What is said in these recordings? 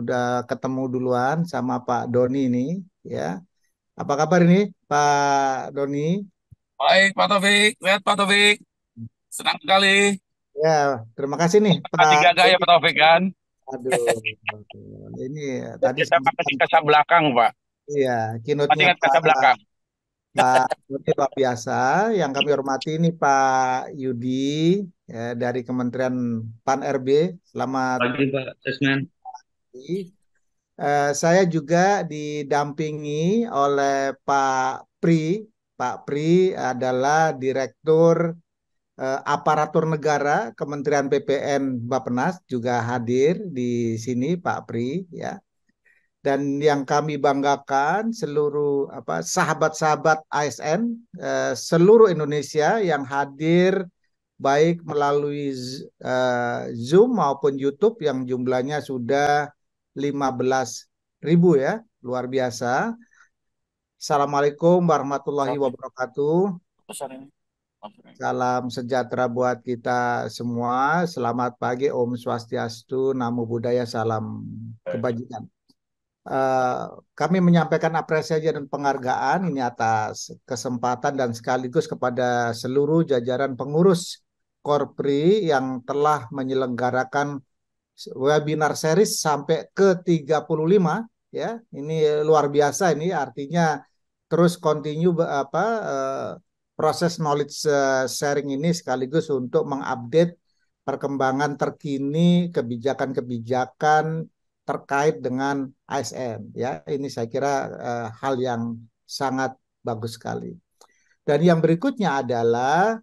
sudah ketemu duluan sama Pak Doni ini ya. Apa kabar ini Pak Doni? Baik Pak Taufik, lihat Pak Taufik. Senang sekali. Ya, terima kasih nih Pak. Tadi gagal ya Pak Taufik kan? Aduh. ini ya, tadi saya pakai kasa belakang, Pak. Iya, keynote-nya Pak, kasa belakang. Pak Doni luar biasa. Yang kami hormati ini Pak Yudi ya, dari Kementerian Pan RB. Selamat pagi Pak Sesmen. Uh, saya juga didampingi oleh Pak Pri. Pak Pri adalah Direktur uh, Aparatur Negara Kementerian PPN Bappenas juga hadir di sini Pak Pri ya. Dan yang kami banggakan seluruh apa sahabat-sahabat ASN uh, eh, seluruh Indonesia yang hadir baik melalui uh, Zoom maupun YouTube yang jumlahnya sudah 15 ribu ya. Luar biasa. Assalamualaikum warahmatullahi wabarakatuh. Salam sejahtera buat kita semua. Selamat pagi Om Swastiastu, Namo Buddhaya, salam kebajikan. Uh, kami menyampaikan apresiasi dan penghargaan ini atas kesempatan dan sekaligus kepada seluruh jajaran pengurus Korpri yang telah menyelenggarakan webinar series sampai ke 35 ya. Ini luar biasa ini artinya terus continue apa eh, proses knowledge eh, sharing ini sekaligus untuk mengupdate perkembangan terkini kebijakan-kebijakan terkait dengan ASN ya. Ini saya kira eh, hal yang sangat bagus sekali. Dan yang berikutnya adalah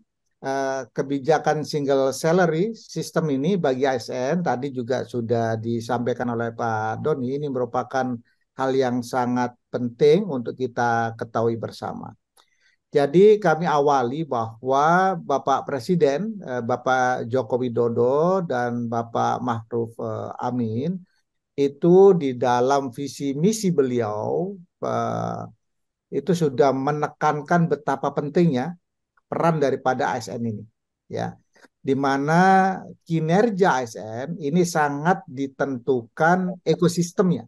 Eh, kebijakan single salary sistem ini bagi ASN tadi juga sudah disampaikan oleh Pak Doni ini merupakan hal yang sangat penting untuk kita ketahui bersama. Jadi kami awali bahwa Bapak Presiden eh, Bapak Joko Widodo dan Bapak Ma'ruf eh, Amin itu di dalam visi misi beliau itu sudah menekankan betapa pentingnya peran daripada ASN ini ya di mana kinerja ASN ini sangat ditentukan ekosistemnya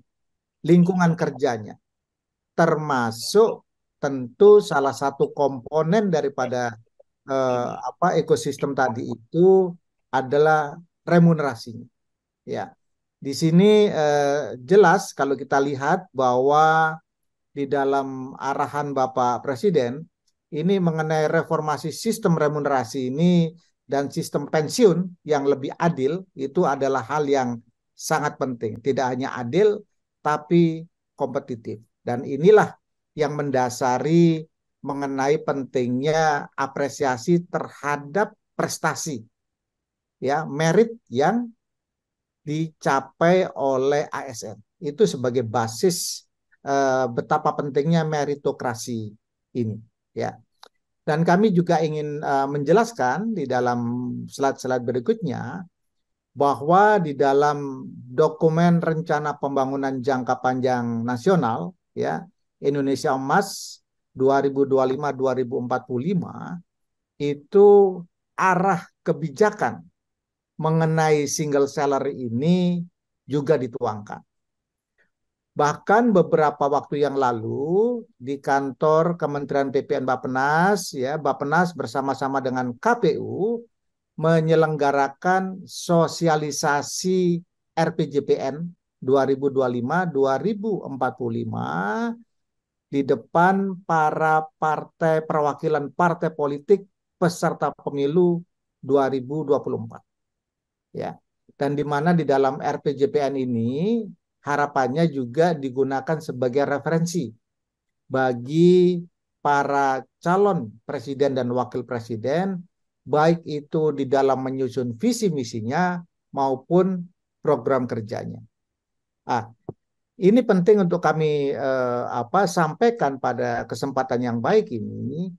lingkungan kerjanya termasuk tentu salah satu komponen daripada eh, apa ekosistem tadi itu adalah remunerasinya ya di sini eh, jelas kalau kita lihat bahwa di dalam arahan Bapak Presiden ini mengenai reformasi sistem remunerasi ini dan sistem pensiun yang lebih adil itu adalah hal yang sangat penting. Tidak hanya adil tapi kompetitif. Dan inilah yang mendasari mengenai pentingnya apresiasi terhadap prestasi ya merit yang dicapai oleh ASN. Itu sebagai basis eh, betapa pentingnya meritokrasi ini ya. Dan kami juga ingin uh, menjelaskan di dalam slide-slide berikutnya bahwa di dalam dokumen rencana pembangunan jangka panjang nasional ya Indonesia Emas 2025-2045 itu arah kebijakan mengenai single salary ini juga dituangkan. Bahkan beberapa waktu yang lalu di kantor Kementerian PPN bappenas ya Bapenas bersama-sama dengan KPU menyelenggarakan sosialisasi RPJPN 2025-2045 di depan para partai perwakilan partai politik peserta pemilu 2024. Ya. Dan di mana di dalam RPJPN ini harapannya juga digunakan sebagai referensi bagi para calon presiden dan wakil presiden, baik itu di dalam menyusun visi misinya maupun program kerjanya. Ah, ini penting untuk kami eh, apa sampaikan pada kesempatan yang baik ini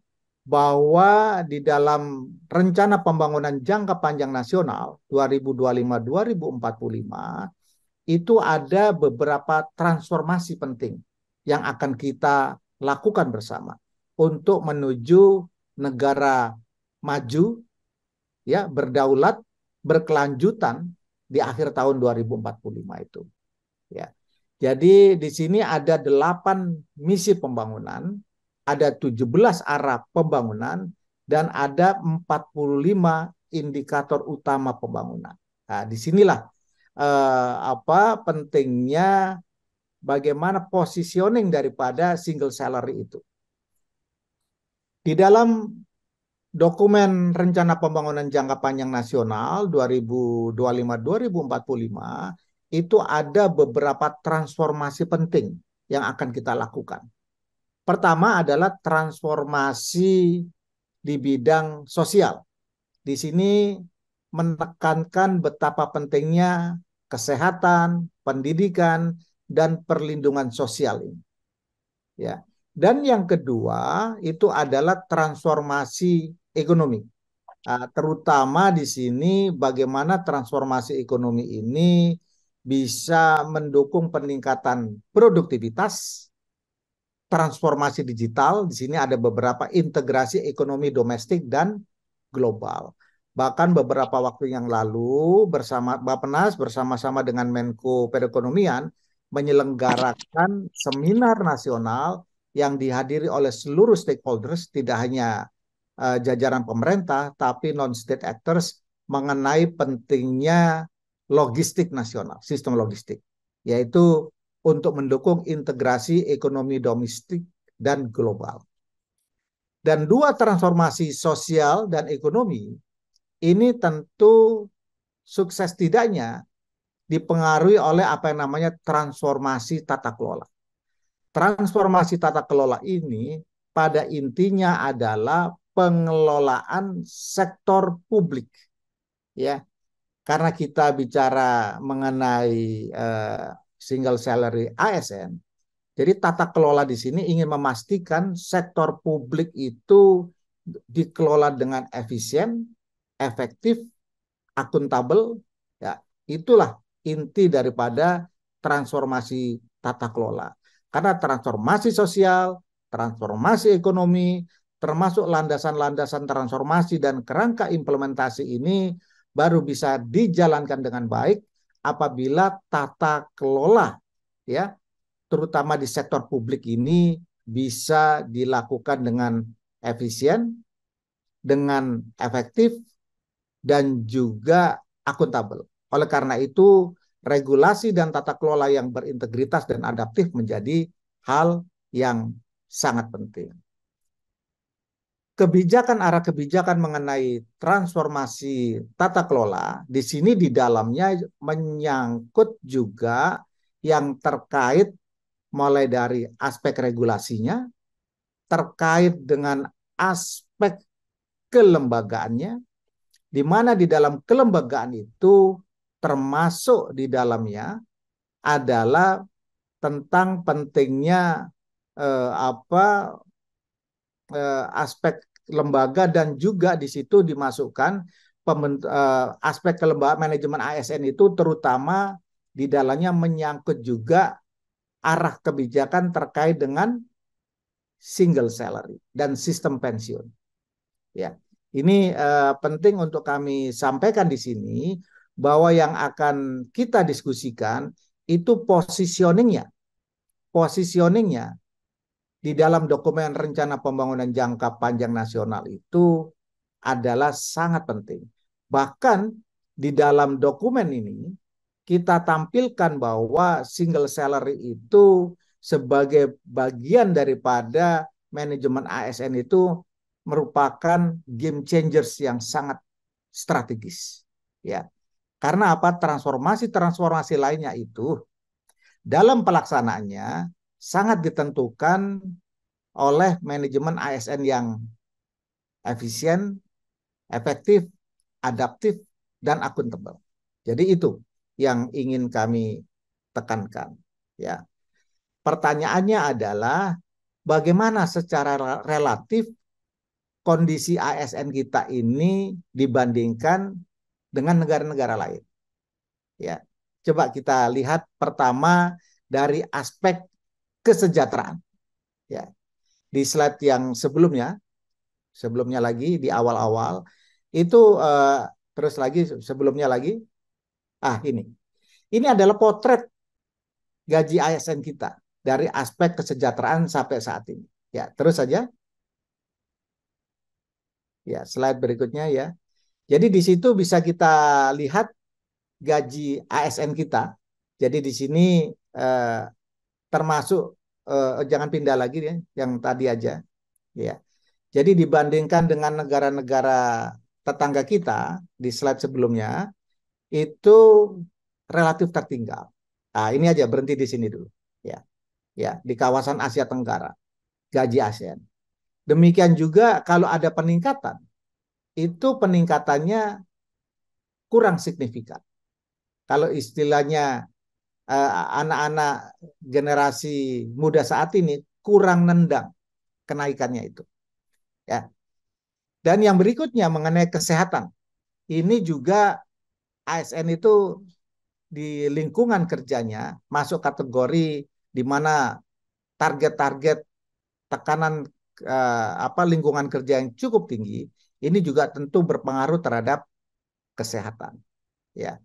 bahwa di dalam rencana pembangunan jangka panjang nasional 2025-2045 itu ada beberapa transformasi penting yang akan kita lakukan bersama untuk menuju negara maju ya berdaulat berkelanjutan di akhir tahun 2045 itu ya jadi di sini ada delapan misi pembangunan ada 17 arah pembangunan dan ada 45 indikator utama pembangunan nah disinilah eh, apa pentingnya bagaimana positioning daripada single salary itu. Di dalam dokumen rencana pembangunan jangka panjang nasional 2025-2045 itu ada beberapa transformasi penting yang akan kita lakukan. Pertama adalah transformasi di bidang sosial. Di sini menekankan betapa pentingnya kesehatan, pendidikan, dan perlindungan sosial ini. Ya. Dan yang kedua itu adalah transformasi ekonomi. Nah, terutama di sini bagaimana transformasi ekonomi ini bisa mendukung peningkatan produktivitas, transformasi digital. Di sini ada beberapa integrasi ekonomi domestik dan global. Bahkan beberapa waktu yang lalu bersama Bappenas bersama-sama dengan Menko Perekonomian menyelenggarakan seminar nasional yang dihadiri oleh seluruh stakeholders tidak hanya uh, jajaran pemerintah tapi non state actors mengenai pentingnya logistik nasional, sistem logistik yaitu untuk mendukung integrasi ekonomi domestik dan global. Dan dua transformasi sosial dan ekonomi ini tentu sukses tidaknya dipengaruhi oleh apa yang namanya transformasi tata kelola. Transformasi tata kelola ini pada intinya adalah pengelolaan sektor publik. Ya. Karena kita bicara mengenai uh, single salary ASN. Jadi tata kelola di sini ingin memastikan sektor publik itu dikelola dengan efisien, efektif, akuntabel, ya itulah inti daripada transformasi tata kelola. Karena transformasi sosial, transformasi ekonomi, termasuk landasan-landasan transformasi dan kerangka implementasi ini baru bisa dijalankan dengan baik apabila tata kelola ya terutama di sektor publik ini bisa dilakukan dengan efisien, dengan efektif, dan juga akuntabel. Oleh karena itu, regulasi dan tata kelola yang berintegritas dan adaptif menjadi hal yang sangat penting. Kebijakan arah kebijakan mengenai transformasi tata kelola di sini di dalamnya menyangkut juga yang terkait mulai dari aspek regulasinya, terkait dengan aspek kelembagaannya, di mana di dalam kelembagaan itu termasuk di dalamnya adalah tentang pentingnya eh, apa eh, aspek lembaga dan juga di situ dimasukkan pement, eh, aspek kelembagaan manajemen ASN itu terutama di dalamnya menyangkut juga arah kebijakan terkait dengan single salary dan sistem pensiun. Ya. Ini uh, penting untuk kami sampaikan di sini bahwa yang akan kita diskusikan itu positioningnya, positioningnya di dalam dokumen rencana pembangunan jangka panjang nasional itu adalah sangat penting. Bahkan di dalam dokumen ini kita tampilkan bahwa single salary itu sebagai bagian daripada manajemen ASN itu merupakan game changers yang sangat strategis ya. Karena apa? Transformasi-transformasi lainnya itu dalam pelaksanaannya sangat ditentukan oleh manajemen ASN yang efisien, efektif, adaptif, dan akuntabel. Jadi itu yang ingin kami tekankan. Ya, pertanyaannya adalah bagaimana secara relatif kondisi ASN kita ini dibandingkan dengan negara-negara lain. Ya, coba kita lihat pertama dari aspek kesejahteraan. Ya, di slide yang sebelumnya, sebelumnya lagi di awal-awal itu eh, terus lagi sebelumnya lagi, ah ini, ini adalah potret gaji ASN kita dari aspek kesejahteraan sampai saat ini. Ya, terus saja. Ya, slide berikutnya ya. Jadi di situ bisa kita lihat gaji ASN kita. Jadi di sini eh, termasuk eh, jangan pindah lagi ya, yang tadi aja. Ya. Jadi dibandingkan dengan negara-negara tetangga kita di slide sebelumnya itu relatif tertinggal. Nah, ini aja berhenti di sini dulu ya. Ya, di kawasan Asia Tenggara. Gaji ASEAN. Demikian juga kalau ada peningkatan, itu peningkatannya kurang signifikan. Kalau istilahnya eh, anak-anak eh, generasi muda saat ini kurang nendang kenaikannya itu. Ya. Dan yang berikutnya mengenai kesehatan. Ini juga ASN itu di lingkungan kerjanya masuk kategori di mana target-target tekanan uh, apa lingkungan kerja yang cukup tinggi ini juga tentu berpengaruh terhadap kesehatan. Ya.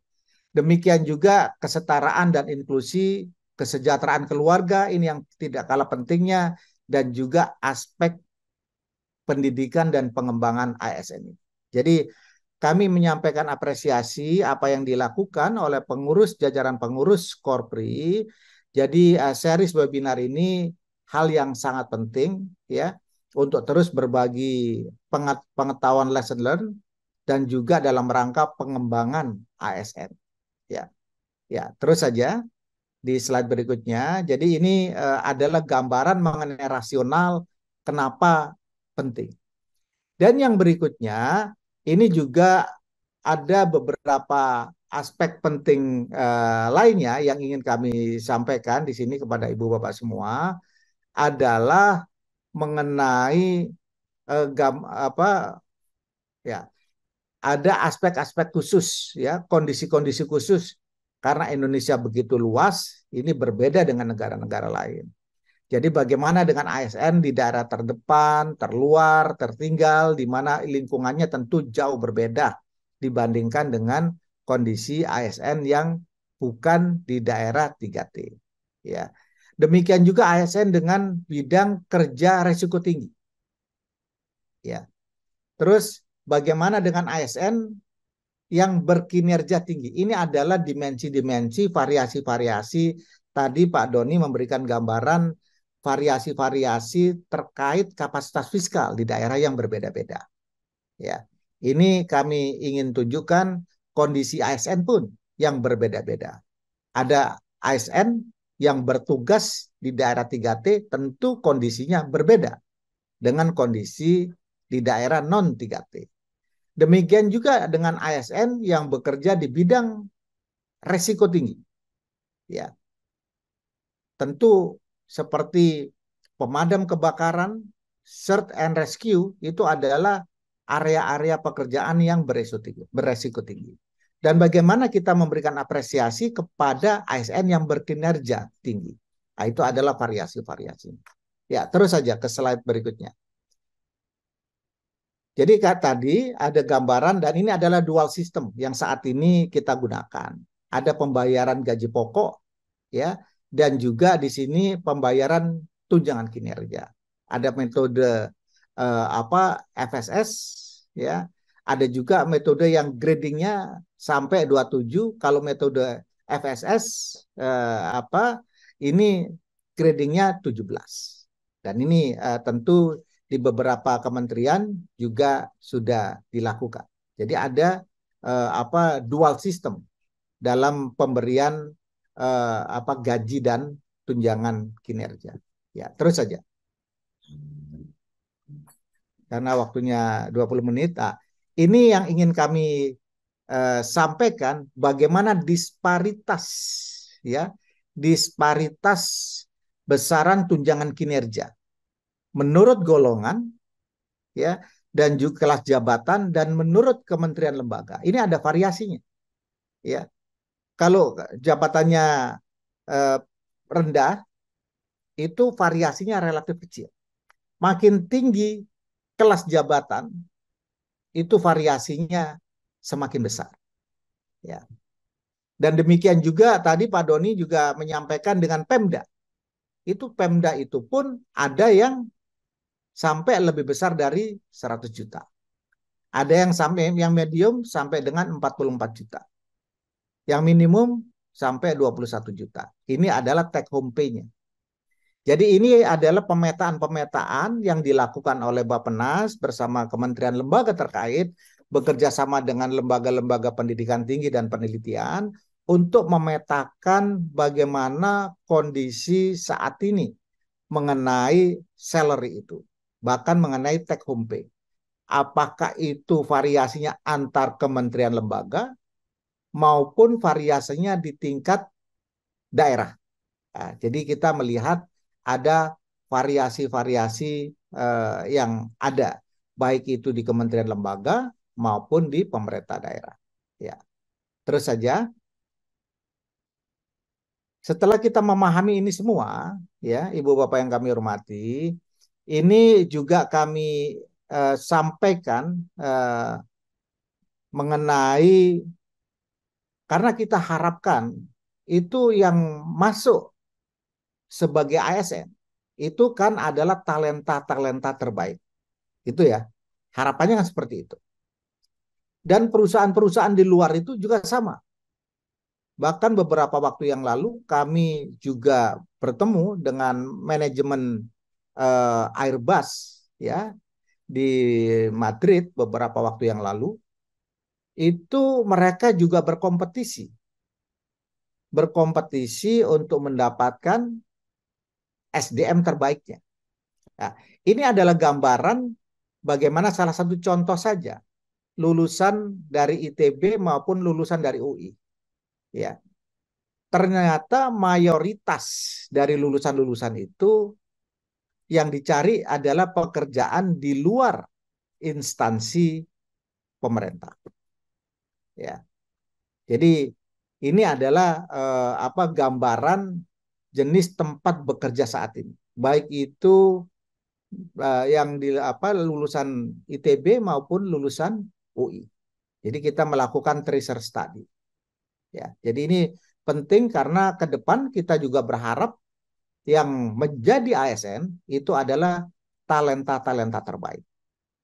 Demikian juga kesetaraan dan inklusi, kesejahteraan keluarga ini yang tidak kalah pentingnya dan juga aspek pendidikan dan pengembangan ASN ini. Jadi kami menyampaikan apresiasi apa yang dilakukan oleh pengurus jajaran pengurus Korpri. Jadi uh, series webinar ini hal yang sangat penting ya untuk terus berbagi pengetahuan lesson learn dan juga dalam rangka pengembangan ASN. Ya. Ya, terus saja di slide berikutnya. Jadi ini uh, adalah gambaran mengenai rasional kenapa penting. Dan yang berikutnya ini juga ada beberapa aspek penting uh, lainnya yang ingin kami sampaikan di sini kepada Ibu Bapak semua adalah mengenai eh, gam, apa ya ada aspek-aspek khusus ya kondisi-kondisi khusus karena Indonesia begitu luas ini berbeda dengan negara-negara lain. Jadi bagaimana dengan ASN di daerah terdepan, terluar, tertinggal di mana lingkungannya tentu jauh berbeda dibandingkan dengan kondisi ASN yang bukan di daerah 3T. Ya. Demikian juga ASN dengan bidang kerja resiko tinggi. Ya. Terus bagaimana dengan ASN yang berkinerja tinggi? Ini adalah dimensi-dimensi variasi-variasi tadi Pak Doni memberikan gambaran variasi-variasi terkait kapasitas fiskal di daerah yang berbeda-beda. Ya. Ini kami ingin tunjukkan kondisi ASN pun yang berbeda-beda. Ada ASN yang bertugas di daerah 3T tentu kondisinya berbeda dengan kondisi di daerah non 3T. Demikian juga dengan ASN yang bekerja di bidang resiko tinggi. Ya. Tentu seperti pemadam kebakaran, search and rescue itu adalah area-area pekerjaan yang beresiko tinggi. Beresiko tinggi dan bagaimana kita memberikan apresiasi kepada ASN yang berkinerja tinggi. Nah, itu adalah variasi-variasi. Ya, terus saja ke slide berikutnya. Jadi tadi ada gambaran dan ini adalah dual system yang saat ini kita gunakan. Ada pembayaran gaji pokok ya dan juga di sini pembayaran tunjangan kinerja. Ada metode eh, apa FSS ya ada juga metode yang gradingnya sampai 27 kalau metode FSS eh, apa ini gradingnya 17. Dan ini eh, tentu di beberapa kementerian juga sudah dilakukan. Jadi ada eh, apa dual system dalam pemberian eh, apa gaji dan tunjangan kinerja. Ya, terus saja. Karena waktunya 20 menit, ah, ini yang ingin kami uh, sampaikan bagaimana disparitas ya, disparitas besaran tunjangan kinerja menurut golongan ya dan juga kelas jabatan dan menurut kementerian lembaga. Ini ada variasinya. Ya. Kalau jabatannya eh, rendah itu variasinya relatif kecil. Makin tinggi kelas jabatan itu variasinya semakin besar. Ya. Dan demikian juga tadi Pak Doni juga menyampaikan dengan Pemda. Itu Pemda itu pun ada yang sampai lebih besar dari 100 juta. Ada yang sampai yang medium sampai dengan 44 juta. Yang minimum sampai 21 juta. Ini adalah take home pay-nya. Jadi ini adalah pemetaan-pemetaan yang dilakukan oleh Bappenas bersama kementerian lembaga terkait bekerja sama dengan lembaga-lembaga pendidikan tinggi dan penelitian untuk memetakan bagaimana kondisi saat ini mengenai salary itu, bahkan mengenai take home pay. Apakah itu variasinya antar kementerian lembaga maupun variasinya di tingkat daerah. Nah, jadi kita melihat ada variasi-variasi eh, yang ada baik itu di kementerian lembaga maupun di pemerintah daerah. Ya. Terus saja setelah kita memahami ini semua, ya Ibu Bapak yang kami hormati, ini juga kami eh, sampaikan eh, mengenai karena kita harapkan itu yang masuk sebagai ASN itu kan adalah talenta-talenta terbaik. Itu ya. Harapannya kan seperti itu. Dan perusahaan-perusahaan di luar itu juga sama. Bahkan beberapa waktu yang lalu kami juga bertemu dengan manajemen eh, Airbus ya di Madrid beberapa waktu yang lalu itu mereka juga berkompetisi berkompetisi untuk mendapatkan SDM terbaiknya. Nah, ini adalah gambaran bagaimana salah satu contoh saja lulusan dari ITB maupun lulusan dari UI. Ya. Ternyata mayoritas dari lulusan-lulusan itu yang dicari adalah pekerjaan di luar instansi pemerintah. Ya. Jadi ini adalah eh, apa gambaran jenis tempat bekerja saat ini. Baik itu uh, yang di apa lulusan ITB maupun lulusan UI. Jadi kita melakukan tracer study. Ya, jadi ini penting karena ke depan kita juga berharap yang menjadi ASN itu adalah talenta-talenta terbaik.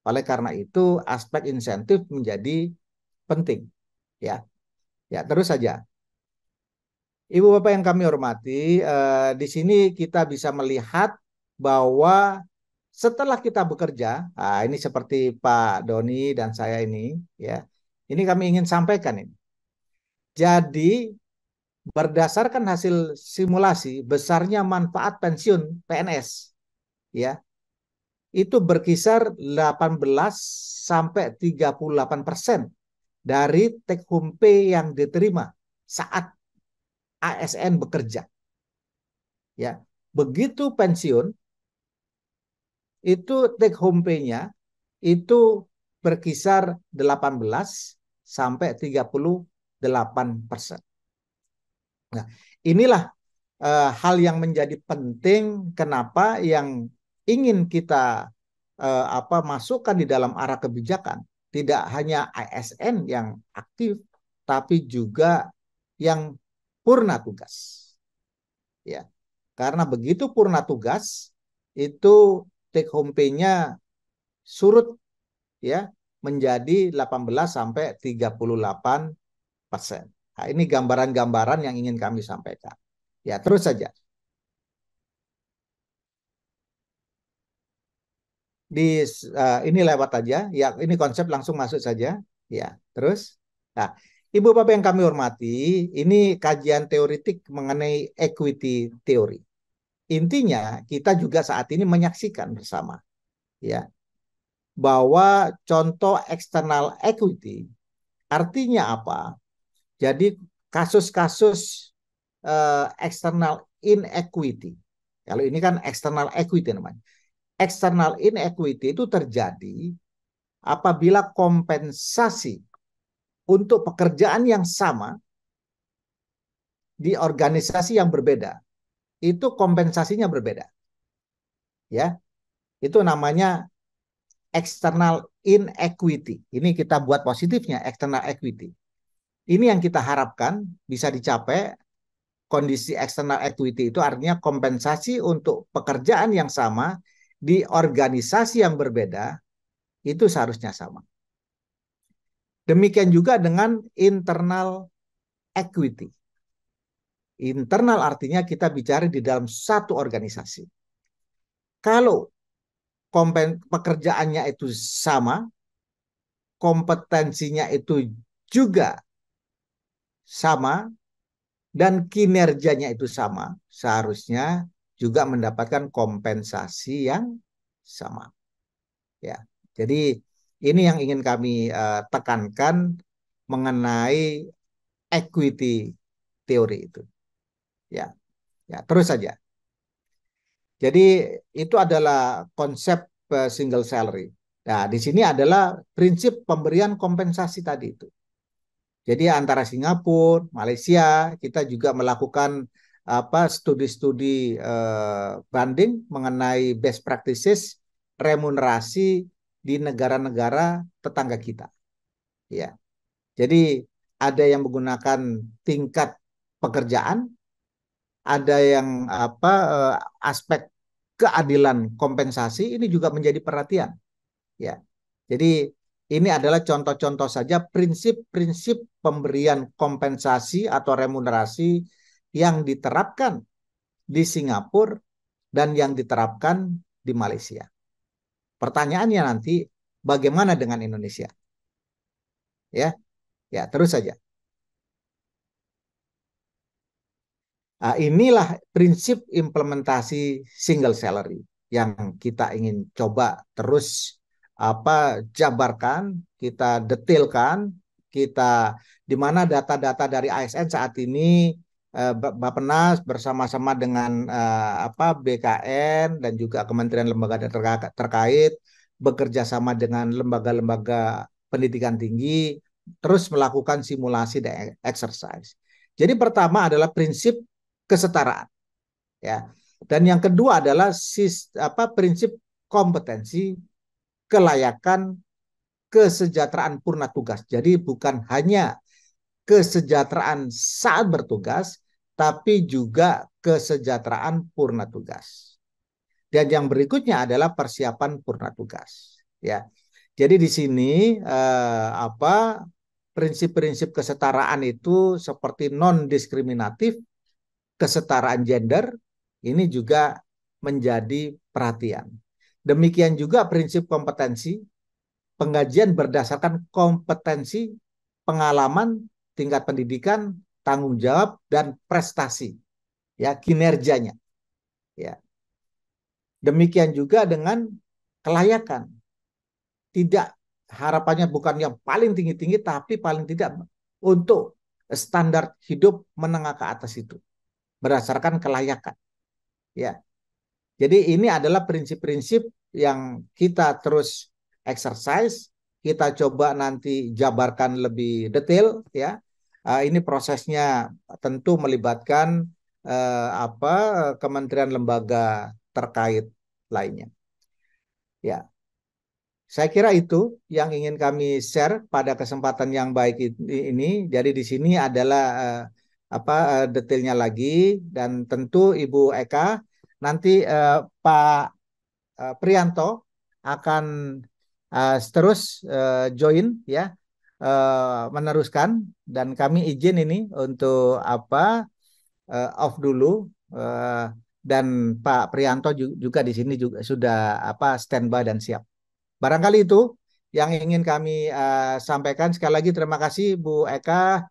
Oleh karena itu aspek insentif menjadi penting. Ya. Ya, terus saja. Ibu Bapak yang kami hormati, eh, di sini kita bisa melihat bahwa setelah kita bekerja, nah ini seperti Pak Doni dan saya ini, ya, ini kami ingin sampaikan ini. Jadi berdasarkan hasil simulasi besarnya manfaat pensiun PNS, ya, itu berkisar 18 sampai 38 persen dari take home pay yang diterima saat ASN bekerja. Ya, begitu pensiun itu take home pay-nya itu berkisar 18 sampai 38 persen. Nah, inilah uh, hal yang menjadi penting kenapa yang ingin kita uh, apa masukkan di dalam arah kebijakan tidak hanya ASN yang aktif tapi juga yang purna tugas. Ya. Karena begitu purna tugas itu take home pay-nya surut ya menjadi 18 sampai 38 persen. Nah, ini gambaran-gambaran yang ingin kami sampaikan. Ya, terus saja. Di uh, ini lewat aja, ya ini konsep langsung masuk saja. Ya, terus. Nah, Ibu Bapak yang kami hormati, ini kajian teoritik mengenai equity theory. Intinya kita juga saat ini menyaksikan bersama ya bahwa contoh external equity artinya apa? Jadi kasus-kasus uh, eh, external inequity. Kalau ini kan external equity namanya. External inequity itu terjadi apabila kompensasi untuk pekerjaan yang sama di organisasi yang berbeda itu kompensasinya berbeda. Ya. Itu namanya external inequity. Ini kita buat positifnya external equity. Ini yang kita harapkan bisa dicapai kondisi external equity itu artinya kompensasi untuk pekerjaan yang sama di organisasi yang berbeda itu seharusnya sama. Demikian juga dengan internal equity. Internal artinya kita bicara di dalam satu organisasi. Kalau kompen, pekerjaannya itu sama, kompetensinya itu juga sama, dan kinerjanya itu sama, seharusnya juga mendapatkan kompensasi yang sama. Ya, jadi ini yang ingin kami uh, tekankan mengenai equity teori itu. Ya. Ya, terus saja. Jadi itu adalah konsep uh, single salary. Nah, di sini adalah prinsip pemberian kompensasi tadi itu. Jadi antara Singapura, Malaysia, kita juga melakukan apa studi-studi uh, banding mengenai best practices remunerasi di negara-negara tetangga kita. Ya. Jadi ada yang menggunakan tingkat pekerjaan, ada yang apa eh, aspek keadilan kompensasi ini juga menjadi perhatian. Ya. Jadi ini adalah contoh-contoh saja prinsip-prinsip pemberian kompensasi atau remunerasi yang diterapkan di Singapura dan yang diterapkan di Malaysia. Pertanyaannya nanti bagaimana dengan Indonesia? Ya, ya terus saja. Nah, inilah prinsip implementasi single salary yang kita ingin coba terus apa jabarkan, kita detailkan, kita di mana data-data dari ASN saat ini Eh, Bapenas bersama-sama dengan eh, apa BKN dan juga Kementerian Lembaga terkait bekerja sama dengan lembaga-lembaga pendidikan tinggi terus melakukan simulasi dan e-, exercise. Jadi pertama adalah prinsip kesetaraan. Ya. Dan yang kedua adalah sis, apa prinsip kompetensi, kelayakan, kesejahteraan purna tugas. Jadi bukan hanya kesejahteraan saat bertugas, tapi juga kesejahteraan purna tugas. Dan yang berikutnya adalah persiapan purna tugas, ya. Jadi di sini eh, apa prinsip-prinsip kesetaraan itu seperti non diskriminatif, kesetaraan gender ini juga menjadi perhatian. Demikian juga prinsip kompetensi, pengajian berdasarkan kompetensi, pengalaman, tingkat pendidikan, tanggung jawab dan prestasi ya kinerjanya ya demikian juga dengan kelayakan tidak harapannya bukan yang paling tinggi-tinggi tapi paling tidak untuk standar hidup menengah ke atas itu berdasarkan kelayakan ya jadi ini adalah prinsip-prinsip yang kita terus exercise kita coba nanti jabarkan lebih detail ya uh, ini prosesnya tentu melibatkan uh, apa kementerian lembaga terkait lainnya. Ya. Saya kira itu yang ingin kami share pada kesempatan yang baik ini. Jadi di sini adalah uh, apa uh, detailnya lagi dan tentu Ibu Eka nanti uh, Pak uh, Prianto akan uh, terus uh, join ya Eh, meneruskan dan kami izin ini untuk apa uh, off dulu uh, dan Pak Prianto juga di sini juga sudah apa standby dan siap. Barangkali itu yang ingin kami uh, sampaikan sekali lagi terima kasih Bu Eka,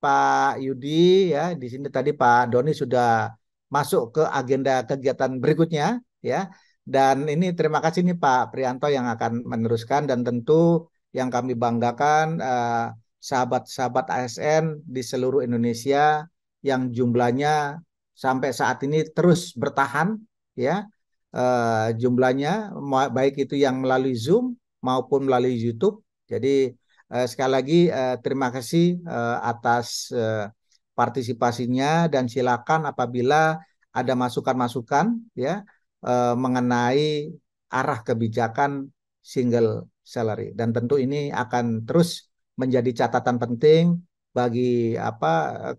Pak Yudi ya di sini tadi Pak Doni sudah masuk ke agenda kegiatan berikutnya ya. Dan ini terima kasih nih Pak Prianto yang akan meneruskan dan tentu yang kami banggakan eh, sahabat-sahabat ASN di seluruh Indonesia yang jumlahnya sampai saat ini terus bertahan ya eh, jumlahnya baik itu yang melalui Zoom maupun melalui YouTube. Jadi eh, sekali lagi eh, terima kasih eh, atas eh, partisipasinya dan silakan apabila ada masukan-masukan ya eh, mengenai arah kebijakan single salary dan tentu ini akan terus menjadi catatan penting bagi apa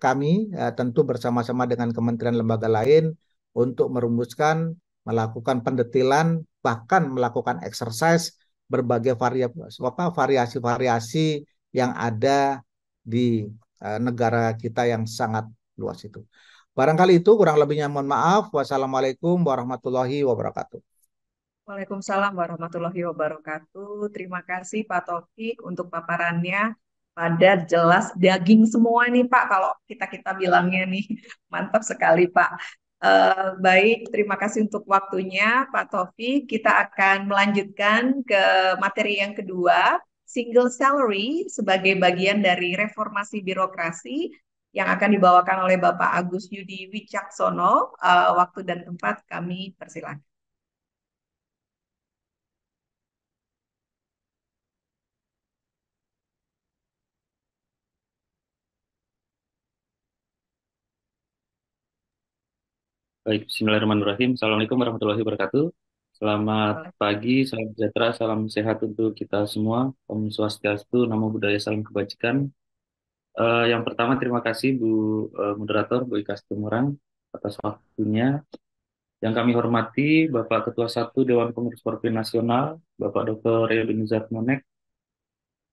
kami eh, tentu bersama-sama dengan kementerian lembaga lain untuk merumuskan melakukan pendetilan bahkan melakukan exercise berbagai variasi-variasi yang ada di eh, negara kita yang sangat luas itu. Barangkali itu kurang lebihnya mohon maaf. Wassalamualaikum warahmatullahi wabarakatuh. Waalaikumsalam warahmatullahi wabarakatuh. Terima kasih Pak Taufik untuk paparannya. Pada jelas daging semua nih Pak, kalau kita-kita bilangnya nih. Mantap sekali Pak. Uh, baik, terima kasih untuk waktunya Pak Taufik. Kita akan melanjutkan ke materi yang kedua, single salary sebagai bagian dari reformasi birokrasi yang akan dibawakan oleh Bapak Agus Yudi Wicaksono. Uh, waktu dan tempat kami persilakan. Baik, bismillahirrahmanirrahim. Assalamualaikum warahmatullahi wabarakatuh. Selamat pagi, salam sejahtera, salam sehat untuk kita semua. Om Swastiastu, Namo Buddhaya, salam kebajikan. Uh, yang pertama, terima kasih Bu uh, Moderator, Bu Ika Tumurang, atas waktunya. Yang kami hormati, Bapak Ketua Satu Dewan Pengurus Provinsi Nasional, Bapak Dr. Reodinizat Monek,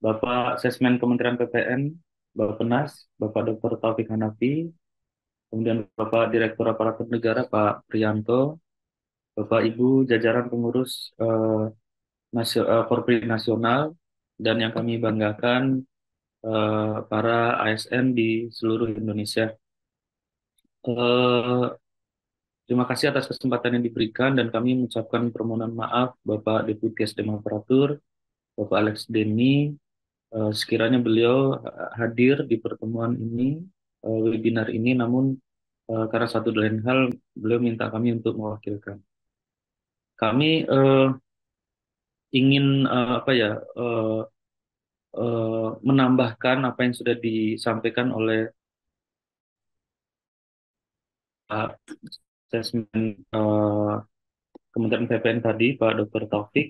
Bapak Sesmen Kementerian PPN, Bapak Penas, Bapak Dr. Taufik Hanafi, kemudian Bapak Direktur Aparatur Negara Pak Prianto, Bapak Ibu jajaran pengurus eh, eh, Korporasi uh, Nasional, dan yang kami banggakan uh, para ASN di seluruh Indonesia. Uh, terima kasih atas kesempatan yang diberikan dan kami mengucapkan permohonan maaf Bapak Deputi SDM Aparatur, Bapak Alex Deni sekiranya beliau hadir di pertemuan ini uh, webinar ini, namun uh, karena satu dan lain hal, beliau minta kami untuk mewakilkan. Kami uh, ingin uh, apa ya uh, uh, menambahkan apa yang sudah disampaikan oleh Pak uh, Kementerian PPN tadi, Pak Dr. Taufik.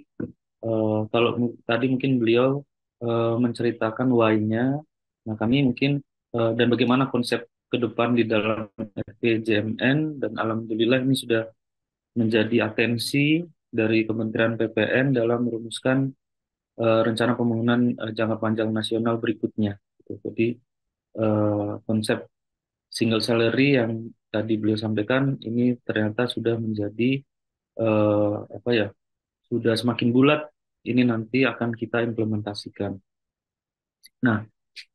Uh, kalau tadi mungkin beliau uh, menceritakan why-nya, nah kami mungkin Eh, dan bagaimana konsep ke depan di dalam FPJMN dan alhamdulillah ini sudah menjadi atensi dari Kementerian PPN dalam merumuskan uh, rencana pembangunan uh, jangka panjang nasional berikutnya. Jadi uh, konsep single salary yang tadi beliau sampaikan ini ternyata sudah menjadi uh, apa ya sudah semakin bulat ini nanti akan kita implementasikan. Nah,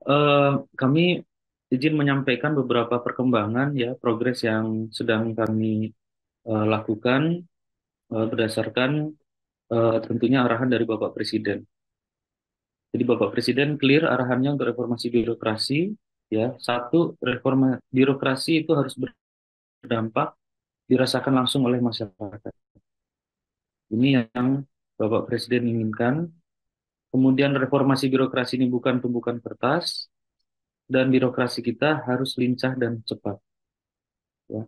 uh, kami izin menyampaikan beberapa perkembangan ya progres yang sedang kami uh, lakukan uh, berdasarkan uh, tentunya arahan dari Bapak Presiden. Jadi Bapak Presiden clear arahannya untuk reformasi birokrasi ya. Satu, reforma birokrasi itu harus berdampak dirasakan langsung oleh masyarakat. Ini yang Bapak Presiden inginkan. Kemudian reformasi birokrasi ini bukan tumbukan kertas, dan birokrasi kita harus lincah dan cepat. Ya.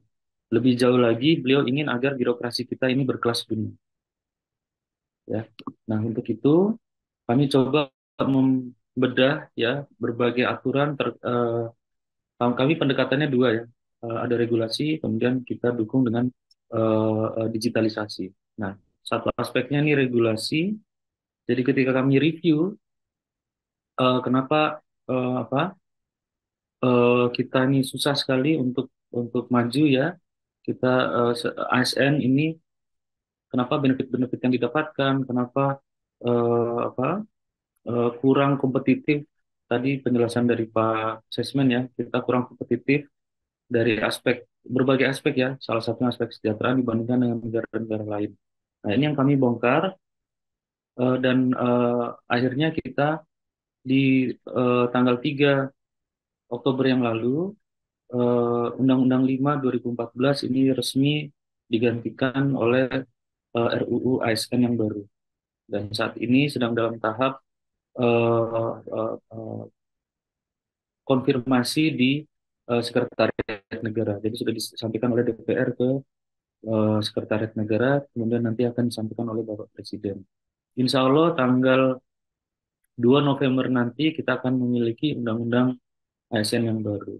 Lebih jauh lagi, beliau ingin agar birokrasi kita ini berkelas dunia. Ya. Nah, untuk itu kami coba membedah ya berbagai aturan ter, uh, kami pendekatannya dua ya. Uh, ada regulasi, kemudian kita dukung dengan uh, digitalisasi. Nah, satu aspeknya ini regulasi. Jadi ketika kami review uh, kenapa uh, apa uh, kita ini susah sekali untuk untuk maju ya. Kita uh, eh, ASN ini kenapa benefit-benefit yang didapatkan, kenapa uh, apa uh, kurang kompetitif tadi penjelasan dari Pak Sesmen ya, kita kurang kompetitif dari aspek berbagai aspek ya, salah satu aspek kesejahteraan dibandingkan dengan negara-negara lain. Nah, ini yang kami bongkar uh, dan uh, akhirnya kita di uh, tanggal 3 Oktober yang lalu undang eh, Undang-Undang 5 2014 ini resmi digantikan oleh uh, eh, RUU ASN yang baru. Dan saat ini sedang dalam tahap uh, uh, uh, konfirmasi di uh, Sekretariat Negara. Jadi sudah disampaikan oleh DPR ke uh, Sekretariat Negara, kemudian nanti akan disampaikan oleh Bapak Presiden. Insya Allah tanggal 2 November nanti kita akan memiliki undang-undang ASN yang baru.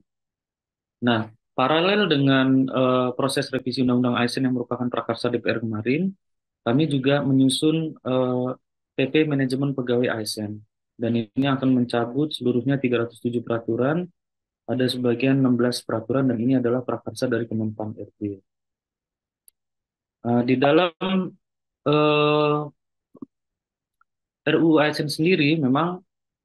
Nah, paralel dengan uh, proses revisi Undang-Undang ASN yang merupakan prakarsa DPR kemarin, kami juga menyusun uh, eh, PP Manajemen Pegawai ASN. Dan ini akan mencabut seluruhnya 307 peraturan, ada sebagian 16 peraturan, dan ini adalah prakarsa dari Kemenpan RB. Uh, eh, di dalam uh, RUU ASN sendiri memang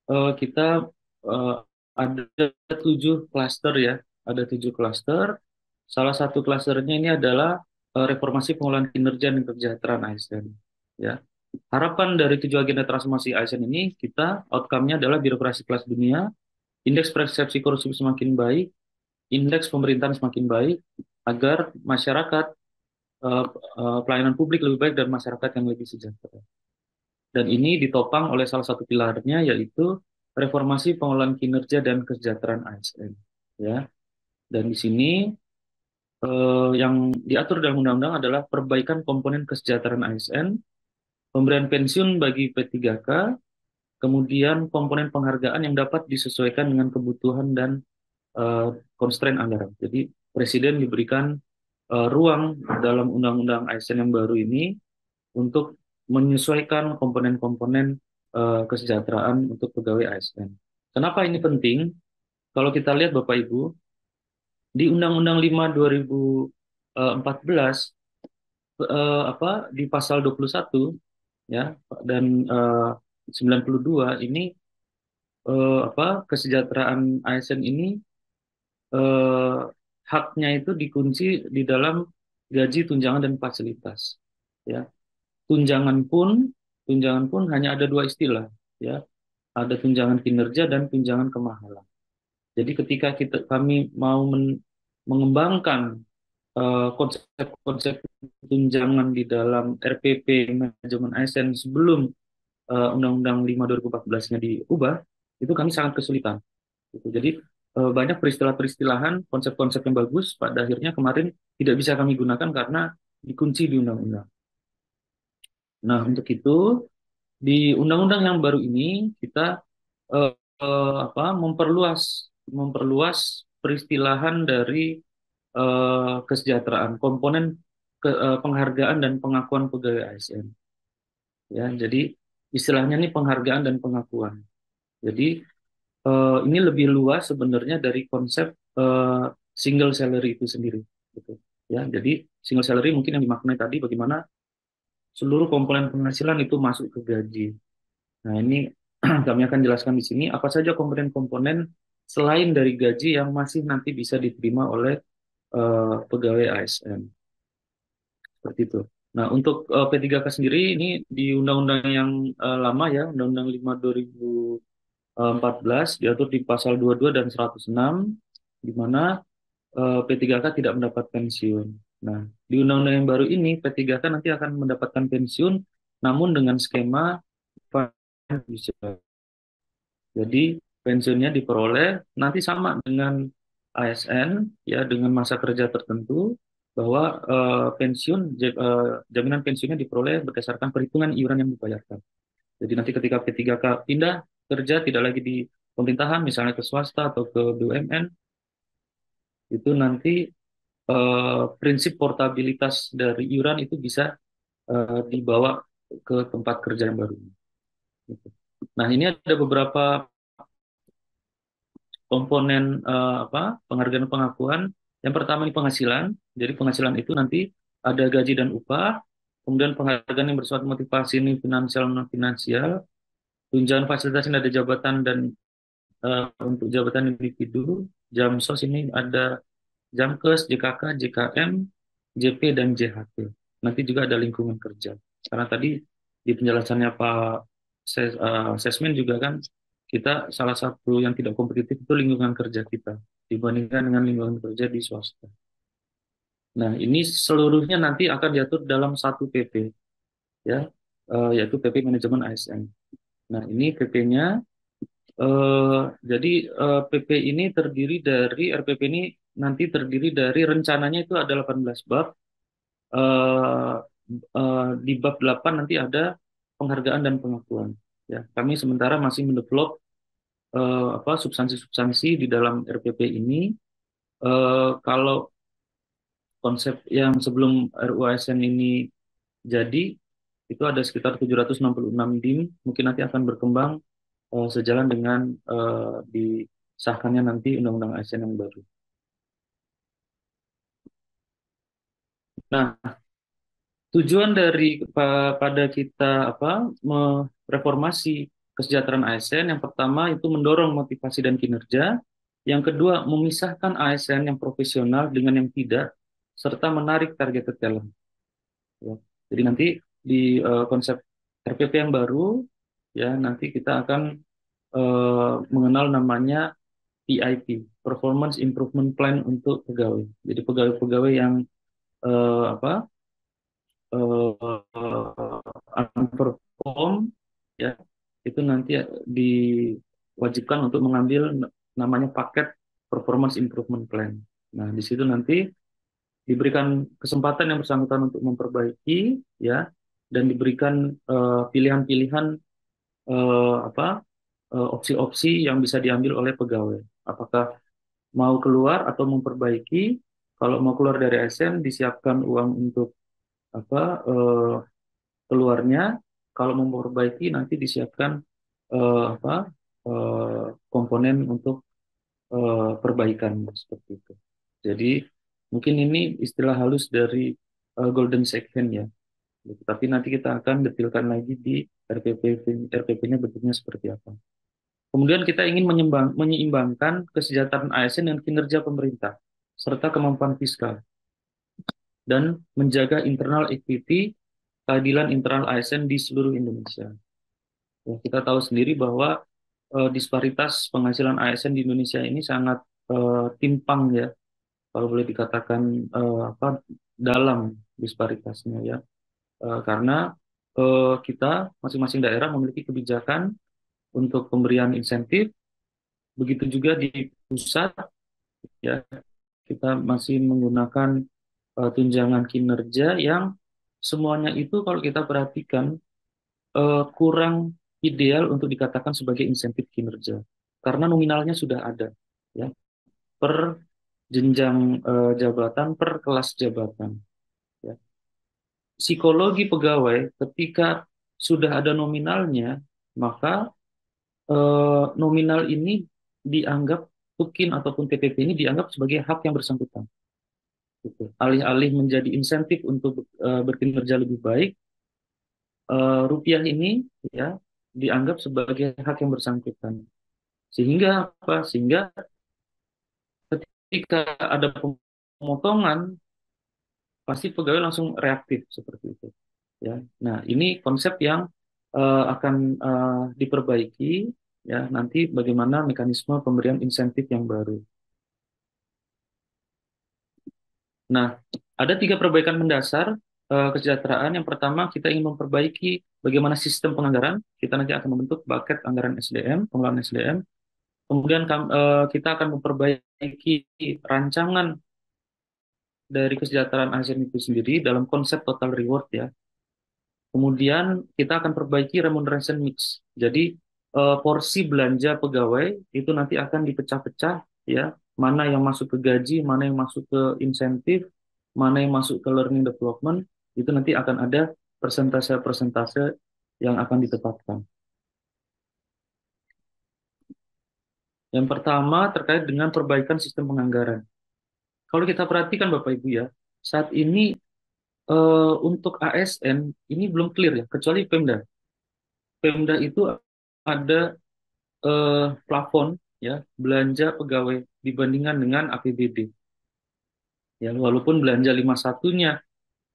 uh, kita uh, ada tujuh klaster ya, ada tujuh klaster. Salah satu klasternya ini adalah eh, reformasi pengolahan kinerja dan kesejahteraan ASN. Ya, harapan dari tujuh agenda transformasi ASN ini kita outcome-nya adalah birokrasi kelas dunia, indeks persepsi korupsi semakin baik, indeks pemerintahan semakin baik, agar masyarakat eh, eh, pelayanan publik lebih baik dan masyarakat yang lebih sejahtera. Dan ini ditopang oleh salah satu pilarnya yaitu reformasi pengelolaan kinerja dan kesejahteraan ASN ya. Dan di sini eh, yang diatur dalam undang-undang adalah perbaikan komponen kesejahteraan ASN, pemberian pensiun bagi P3K, kemudian komponen penghargaan yang dapat disesuaikan dengan kebutuhan dan konstrain eh, constraint anggaran. Jadi presiden diberikan eh, ruang dalam undang-undang ASN yang baru ini untuk menyesuaikan komponen-komponen uh, kesejahteraan untuk pegawai ASN. Kenapa ini penting? Kalau kita lihat Bapak Ibu, di Undang-Undang 5 2014 uh, apa di pasal 21 ya dan eh, uh, 92 ini uh, apa kesejahteraan ASN ini uh, haknya itu dikunci di dalam gaji tunjangan dan fasilitas ya tunjangan pun tunjangan pun hanya ada dua istilah, ya. Ada tunjangan kinerja dan tunjangan kemahalan. Jadi ketika kita kami mau men, mengembangkan eh, konsep-konsep uh, tunjangan di dalam RPP manajemen ASN sebelum undang eh, Undang-Undang 5 2014-nya diubah, itu kami sangat kesulitan. Gitu. Jadi uh, banyak peristilah-peristilahan, konsep-konsep yang bagus pada akhirnya kemarin tidak bisa kami gunakan karena dikunci di undang-undang. Nah, untuk itu di undang-undang yang baru ini kita uh, uh, apa memperluas memperluas peristilahan dari uh, kesejahteraan komponen ke, uh, penghargaan dan pengakuan pegawai ASN. Ya, jadi istilahnya ini penghargaan dan pengakuan. Jadi uh, ini lebih luas sebenarnya dari konsep uh, single salary itu sendiri gitu. Ya, jadi single salary mungkin yang dimaknai tadi bagaimana seluruh komponen penghasilan itu masuk ke gaji. Nah, ini kami akan jelaskan di sini apa saja komponen-komponen selain dari gaji yang masih nanti bisa diterima oleh uh, pegawai ASN. Seperti itu. Nah, untuk uh, eh, P3K sendiri ini di undang-undang yang uh, lama ya, Undang-Undang 5 2014 diatur di pasal 22 dan 106 di mana uh, P3K tidak mendapat pensiun. Nah, di undang-undang yang baru ini P3K kan nanti akan mendapatkan pensiun namun dengan skema Jadi pensiunnya diperoleh nanti sama dengan ASN ya dengan masa kerja tertentu bahwa uh, pensiun eh, jaminan pensiunnya diperoleh berdasarkan perhitungan iuran yang dibayarkan. Jadi nanti ketika P3K pindah kerja tidak lagi di pemerintahan misalnya ke swasta atau ke BUMN itu nanti Eh, prinsip portabilitas dari iuran itu bisa eh, dibawa ke tempat kerja yang baru. Gitu. Nah ini ada beberapa komponen uh, apa penghargaan pengakuan. Yang pertama ini penghasilan. Jadi penghasilan itu nanti ada gaji dan upah, kemudian penghargaan yang bersifat motivasi ini finansial non finansial, tunjangan fasilitas ini ada jabatan dan uh, untuk jabatan individu, jam sos ini ada Jamkes, JKK, JKM, JP, dan JHT. Nanti juga ada lingkungan kerja. Karena tadi di penjelasannya Pak ses, eh, Sesmen juga kan kita salah satu yang tidak kompetitif itu lingkungan kerja kita dibandingkan dengan lingkungan kerja di swasta. Nah, ini seluruhnya nanti akan diatur dalam satu PP ya, eh, yaitu PP manajemen ASN. Nah, ini PP-nya uh, eh, jadi uh, PP ini terdiri dari RPP ini nanti terdiri dari rencananya itu ada 18 bab. Uh, uh, di bab 8 nanti ada penghargaan dan pengakuan. Ya, kami sementara masih mendevelop uh, substansi-substansi di dalam RPP ini. Uh, kalau konsep yang sebelum RUASN ini jadi itu ada sekitar 766 dim, mungkin nanti akan berkembang uh, sejalan dengan uh, disahkannya nanti undang-undang ASN yang baru. Nah, tujuan dari pada kita apa mereformasi kesejahteraan ASN yang pertama itu mendorong motivasi dan kinerja, yang kedua memisahkan ASN yang profesional dengan yang tidak serta menarik target talent. Ya. Jadi nanti di uh, konsep RPP yang baru ya nanti kita akan uh, mengenal namanya PIP, Performance Improvement Plan untuk pegawai. Jadi pegawai-pegawai yang uh, apa uh, ya itu nanti diwajibkan untuk mengambil namanya paket performance improvement plan. Nah, di situ nanti diberikan kesempatan yang bersangkutan untuk memperbaiki ya dan diberikan eh, pilihan-pilihan uh, uh, apa opsi-opsi uh, yang bisa diambil oleh pegawai. Apakah mau keluar atau memperbaiki kalau mau keluar dari ASN disiapkan uang untuk apa uh, keluarnya. Kalau mau memperbaiki nanti disiapkan uh, apa uh, komponen untuk uh, perbaikan seperti itu. Jadi mungkin ini istilah halus dari uh, golden second ya. Tapi nanti kita akan detailkan lagi di RPP RPP-nya bentuknya seperti apa. Kemudian kita ingin menyeimbangkan kesejahteraan ASN dan kinerja pemerintah serta kemampuan fiskal, dan menjaga internal equity keadilan internal ASN di seluruh Indonesia. Ya, kita tahu sendiri bahwa e, disparitas penghasilan ASN di Indonesia ini sangat e, timpang ya, kalau boleh dikatakan e, apa dalam disparitasnya ya, e, karena e, kita masing-masing daerah memiliki kebijakan untuk pemberian insentif, begitu juga di pusat ya kita masih menggunakan uh, tunjangan kinerja yang semuanya itu kalau kita perhatikan uh, kurang ideal untuk dikatakan sebagai insentif kinerja karena nominalnya sudah ada ya per jenjang uh, jabatan per kelas jabatan ya. psikologi pegawai ketika sudah ada nominalnya maka uh, nominal ini dianggap Pukin ataupun TPP ini dianggap sebagai hak yang bersangkutan. Gitu. Alih-alih menjadi insentif untuk uh, berkinerja lebih baik, eh, rupiah ini ya dianggap sebagai hak yang bersangkutan. Sehingga apa? Sehingga ketika ada pemotongan pasti pegawai langsung reaktif seperti itu. Ya. Nah, ini konsep yang uh, akan uh, diperbaiki ya nanti bagaimana mekanisme pemberian insentif yang baru. Nah, ada tiga perbaikan mendasar uh, kesejahteraan. Yang pertama, kita ingin memperbaiki bagaimana sistem penganggaran. Kita nanti akan membentuk bucket anggaran SDM, pengelolaan SDM. Kemudian uh, kita akan memperbaiki rancangan dari kesejahteraan ASN itu sendiri dalam konsep total reward ya. Kemudian kita akan perbaiki remuneration mix. Jadi uh, porsi belanja pegawai itu nanti akan dipecah-pecah ya mana yang masuk ke gaji mana yang masuk ke insentif mana yang masuk ke learning development itu nanti akan ada persentase-persentase yang akan ditetapkan. Yang pertama terkait dengan perbaikan sistem penganggaran. Kalau kita perhatikan Bapak Ibu ya, saat ini e, untuk ASN ini belum clear ya, kecuali Pemda. Pemda itu ada eh, plafon ya belanja pegawai dibandingkan dengan APBD. Ya, walaupun belanja lima satunya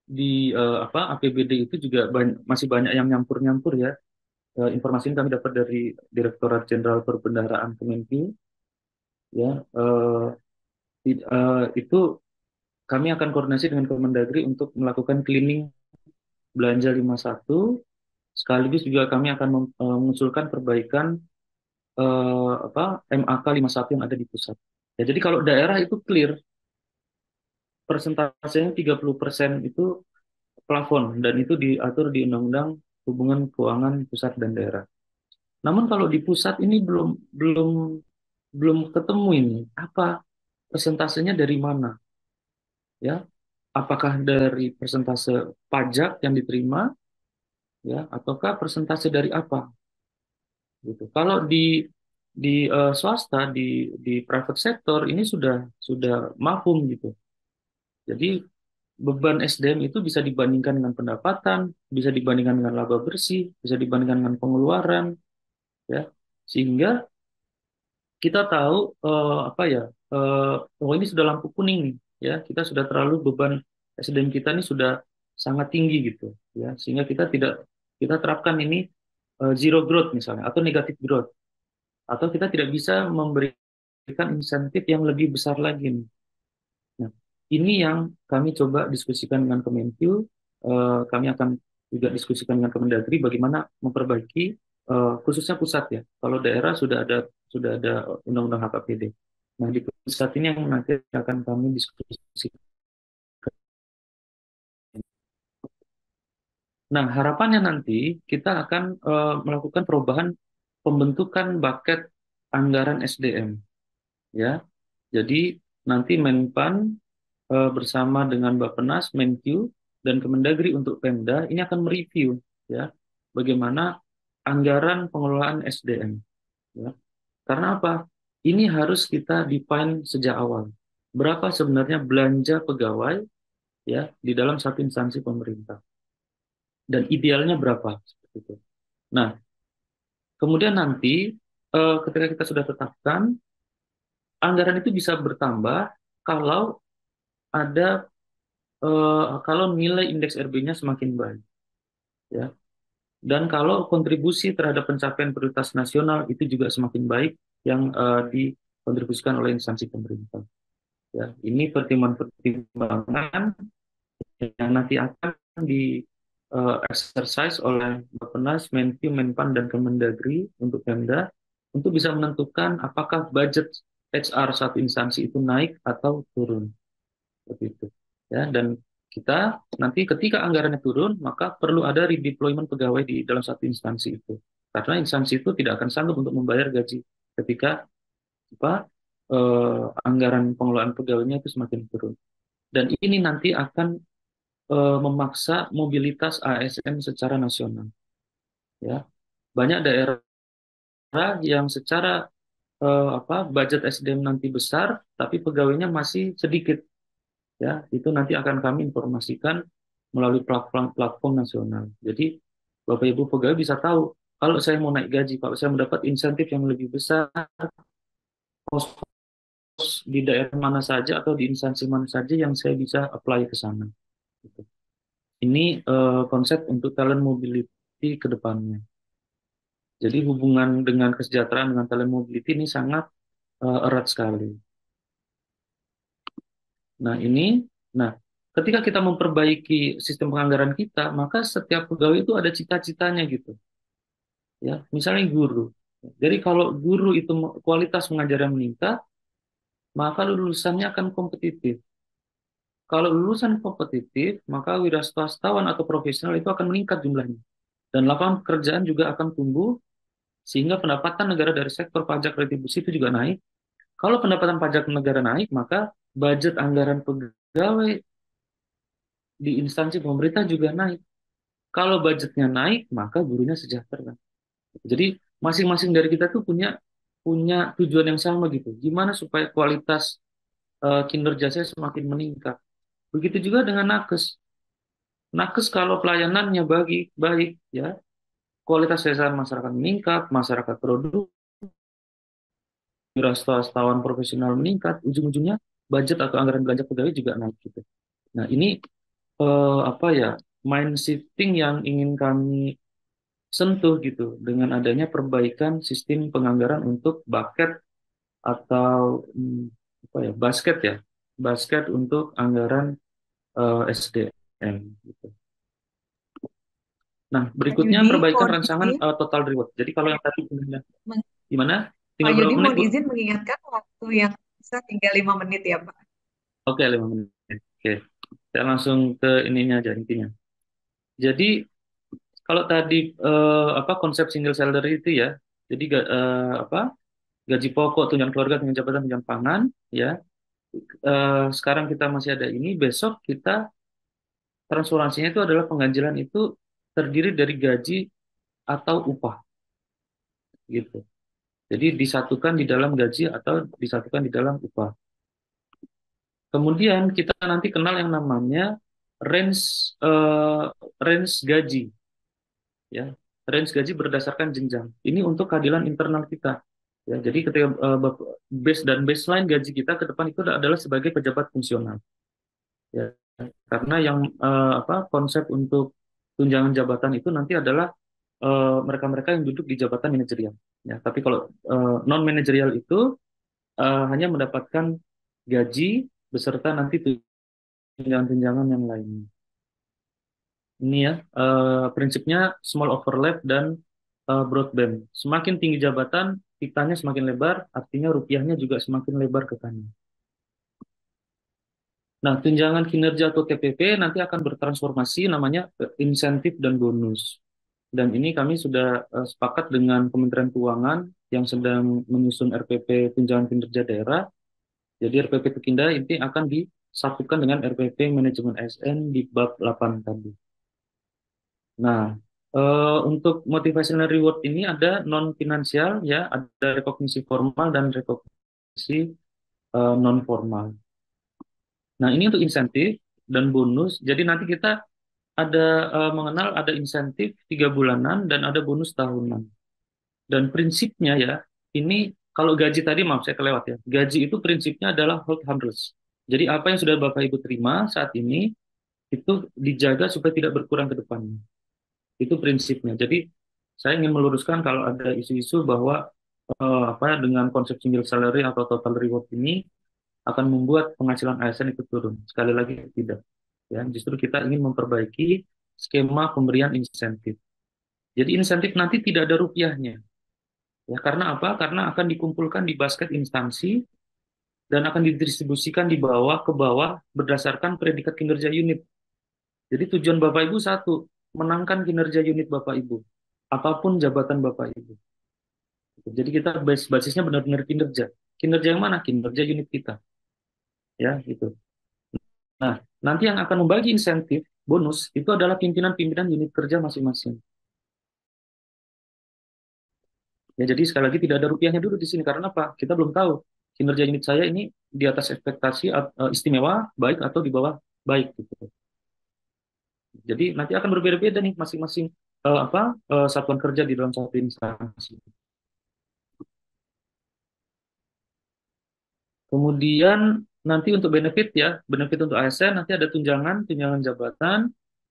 di eh, apa APBD itu juga banyak, masih banyak yang nyampur-nyampur ya. Eh, informasi ini kami dapat dari Direktorat Jenderal Perbendaharaan Kemenku ya eh, di, eh, itu kami akan koordinasi dengan Kemendagri untuk melakukan cleaning belanja 51 Sekaligus juga kami akan e, mengusulkan perbaikan eh, apa MAK 51 yang ada di pusat. Ya, jadi kalau daerah itu clear persentasenya 30% itu plafon dan itu diatur di Undang-Undang Hubungan Keuangan Pusat dan Daerah. Namun kalau di pusat ini belum belum belum ketemu ini apa persentasenya dari mana? Ya, apakah dari persentase pajak yang diterima ya ataukah persentase dari apa gitu kalau di di uh, swasta di di private sector ini sudah sudah mafum gitu jadi beban SDM itu bisa dibandingkan dengan pendapatan bisa dibandingkan dengan laba bersih bisa dibandingkan dengan pengeluaran ya sehingga kita tahu uh, apa ya uh, oh ini sudah lampu kuning nih ya kita sudah terlalu beban SDM kita ini sudah sangat tinggi gitu ya sehingga kita tidak kita terapkan ini uh, zero growth misalnya atau negatif growth atau kita tidak bisa memberikan insentif yang lebih besar lagi. Nah, ini yang kami coba diskusikan dengan Kemenkyu. Uh, kami akan juga diskusikan dengan Kemendagri bagaimana memperbaiki uh, khususnya pusat ya. Kalau daerah sudah ada sudah ada undang-undang HKPD. Nah, di pusat ini yang nanti akan kami diskusikan Nah, harapannya nanti kita akan uh, melakukan perubahan pembentukan bucket anggaran SDM, ya. Jadi nanti Menpan uh, bersama dengan Bappenas, Menkyu, dan Kemendagri untuk Pemda ini akan mereview, ya, bagaimana anggaran pengelolaan SDM, ya. Karena apa? Ini harus kita define sejak awal. Berapa sebenarnya belanja pegawai, ya, di dalam satu instansi pemerintah dan idealnya berapa seperti itu. Nah, kemudian nanti uh, ketika kita sudah tetapkan anggaran itu bisa bertambah kalau ada uh, kalau nilai indeks RB-nya semakin baik. Ya. Dan kalau kontribusi terhadap pencapaian prioritas nasional itu juga semakin baik yang uh, dikontribusikan oleh instansi pemerintah. Ya, ini pertimbangan-pertimbangan yang nanti akan di uh, exercise oleh Bappenas, Menq, Menpan, dan Kemendagri untuk Pemda untuk bisa menentukan apakah budget HR satu instansi itu naik atau turun. Seperti itu. Ya, dan kita nanti ketika anggarannya turun, maka perlu ada redeployment pegawai di dalam satu instansi itu. Karena instansi itu tidak akan sanggup untuk membayar gaji ketika apa eh, anggaran pengelolaan pegawainya itu semakin turun. Dan ini nanti akan eh, memaksa mobilitas ASN secara nasional. Ya, banyak daerah yang secara eh, apa budget SDM nanti besar, tapi pegawainya masih sedikit. Ya, itu nanti akan kami informasikan melalui platform-platform nasional. Jadi Bapak Ibu pegawai bisa tahu kalau saya mau naik gaji, kalau saya mendapat insentif yang lebih besar, pos di daerah mana saja atau di instansi mana saja yang saya bisa apply ke sana. Ini uh, konsep untuk talent mobility ke depannya. Jadi hubungan dengan kesejahteraan dengan talent mobility ini sangat uh, erat sekali. Nah, ini nah, ketika kita memperbaiki sistem penganggaran kita, maka setiap pegawai itu ada cita-citanya gitu. Ya, misalnya guru. Jadi kalau guru itu kualitas mengajarnya meningkat, maka lulusannya akan kompetitif. Kalau lulusan kompetitif, maka wira swastawan atau profesional itu akan meningkat jumlahnya. Dan lapangan pekerjaan juga akan tumbuh, sehingga pendapatan negara dari sektor pajak retribusi itu juga naik. Kalau pendapatan pajak negara naik, maka budget anggaran pegawai di instansi pemerintah juga naik. Kalau budgetnya naik, maka gurunya sejahtera. Jadi masing-masing dari kita tuh punya punya tujuan yang sama gitu. Gimana supaya kualitas uh, kinerja saya semakin meningkat. Begitu juga dengan nakes. Nakes kalau pelayanannya bagi baik ya, kualitas kesehatan masyarakat meningkat, masyarakat produk wirausahawan profesional meningkat, ujung-ujungnya budget atau anggaran belanja pegawai juga naik gitu. Nah, ini eh, apa ya? mind shifting yang ingin kami sentuh gitu dengan adanya perbaikan sistem penganggaran untuk bucket atau hmm, apa ya basket ya basket untuk anggaran uh, eh, SDM. Gitu. Nah, berikutnya Yudi, perbaikan rancangan uh, total reward. Jadi kalau yang tadi gimana? Tinggal Pak Yudi menit, mohon izin mengingatkan waktu yang bisa tinggal lima menit ya, Pak. Oke, lima menit. Oke. Saya langsung ke ininya aja intinya. Jadi kalau tadi uh, apa konsep single salary itu ya, jadi uh, apa gaji pokok, tunjangan keluarga, tunjangan jabatan, tunjangan pangan, ya uh, sekarang kita masih ada ini, besok kita transformasinya itu adalah pengganjilan itu terdiri dari gaji atau upah gitu. Jadi disatukan di dalam gaji atau disatukan di dalam upah. Kemudian kita nanti kenal yang namanya range uh, range gaji. Ya, range gaji berdasarkan jenjang. Ini untuk keadilan internal kita. Ya, jadi ketika uh, base dan baseline gaji kita ke depan itu adalah sebagai pejabat fungsional. Ya, karena yang uh, apa konsep untuk tunjangan jabatan itu nanti adalah eh, mereka-mereka uh, yang duduk di jabatan manajerial. Ya, tapi kalau uh, non manajerial itu uh, hanya mendapatkan gaji beserta nanti tunjangan-tunjangan yang lainnya. Ini ya uh, prinsipnya small overlap dan uh, broadband. Semakin tinggi jabatan, pitanya semakin lebar, artinya rupiahnya juga semakin lebar ke kanan. Nah, tunjangan kinerja atau TPP nanti akan bertransformasi namanya insentif dan bonus. Dan ini kami sudah eh, sepakat dengan Kementerian Keuangan yang sedang menyusun RPP tunjangan kinerja daerah. Jadi RPP Tukinda ini akan disatukan dengan RPP manajemen ASN di bab 8 tadi. Nah, Uh, untuk motivational reward ini ada non finansial ya, ada rekognisi formal dan rekognisi uh, eh, non formal. Nah, ini untuk insentif dan bonus. Jadi nanti kita ada uh, mengenal ada insentif tiga bulanan dan ada bonus tahunan. Dan prinsipnya ya, ini kalau gaji tadi maaf saya kelewat ya. Gaji itu prinsipnya adalah hold harmless. Jadi apa yang sudah Bapak Ibu terima saat ini itu dijaga supaya tidak berkurang ke depannya. Itu prinsipnya. Jadi saya ingin meluruskan kalau ada isu-isu bahwa eh, apa dengan konsep single salary atau total reward ini akan membuat penghasilan ASN itu turun. Sekali lagi tidak. Ya, justru kita ingin memperbaiki skema pemberian insentif. Jadi insentif nanti tidak ada rupiahnya. Ya, karena apa? Karena akan dikumpulkan di basket instansi dan akan didistribusikan di bawah ke bawah berdasarkan predikat kinerja unit. Jadi tujuan Bapak Ibu satu, menangkan kinerja unit Bapak Ibu, apapun jabatan Bapak Ibu. Jadi kita base basisnya benar-benar kinerja. Kinerja yang mana? Kinerja unit kita. Ya, gitu. Nah, nanti yang akan membagi insentif, bonus, itu adalah pimpinan-pimpinan unit kerja masing-masing. Ya, jadi sekali lagi tidak ada rupiahnya dulu di sini karena apa? Kita belum tahu kinerja unit saya ini di atas ekspektasi eh, istimewa baik atau di bawah baik gitu. Jadi nanti akan berbeda-beda nih masing-masing uh, apa uh, satuan kerja di dalam satu instansi. Kemudian nanti untuk benefit ya, benefit untuk ASN nanti ada tunjangan, tunjangan jabatan,